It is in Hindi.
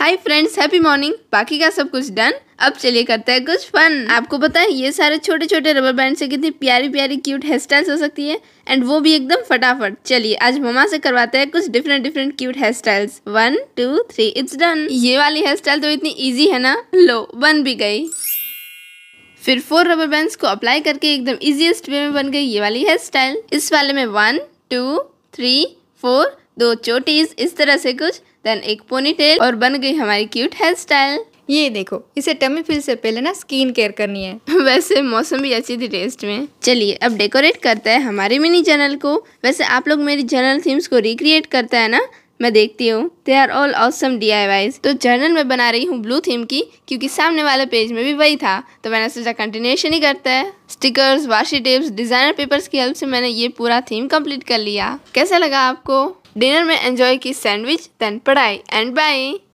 हाय फ्रेंड्स हैप्पी मॉर्निंग बाकी का सब कुछ डन अब चलिए करते हैं कुछ फन आपको पता है ये सारे छोटे छोटे रबर बैंड से कितनी प्यारी प्यारी क्यूट हेयर स्टाइल्स हो सकती है एंड वो भी एकदम फटाफट चलिए आज मम्मा से करवाते हैं कुछ different different cute hair styles one two three it's done ये वाली हेयर स्टाइल तो इतनी ईजी है ना लो बन भी गई फिर फोर रबर बैंड को अप्लाई करके एकदम ईजिएस्ट वे में बन गई ये वाली हेयर स्टाइल इस वाले में वन टू थ्री फोर दो चोटीज इस तरह से कुछ देन एक पोनीटेल और बन गई हमारी क्यूट हेयर स्टाइल ये देखो इसे टमी फिल से पहले ना स्किन केयर करनी है वैसे मौसम भी अच्छी थी टेस्ट में चलिए अब डेकोरेट करते हैं हमारे मिनी चैनल को वैसे आप लोग मेरी जनरल थीम्स को रिक्रिएट करते हैं ना मैं देखती हूँ दे आर ऑल ऑसम डी तो जर्नल में बना रही हूँ ब्लू थीम की क्योंकि सामने वाले पेज में भी वही था तो मैंने सोचा कंटिन्यूएशन ही करता है stickers washi tapes designer papers की हेल्प से मैंने ये पूरा थीम कंप्लीट कर लिया कैसा लगा आपको डिनर में एंजॉय की सैंडविच देन पढ़ाई एंड बाय